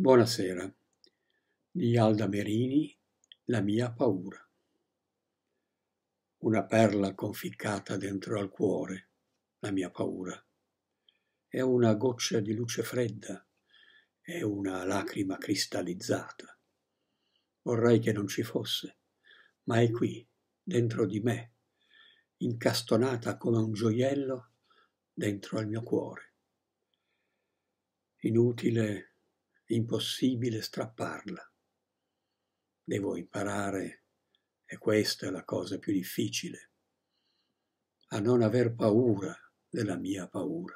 Buonasera di Alda Merini La mia paura. Una perla conficcata dentro al cuore, la mia paura. È una goccia di luce fredda, è una lacrima cristallizzata. Vorrei che non ci fosse, ma è qui, dentro di me, incastonata come un gioiello dentro al mio cuore. Inutile impossibile strapparla. Devo imparare, e questa è la cosa più difficile, a non aver paura della mia paura.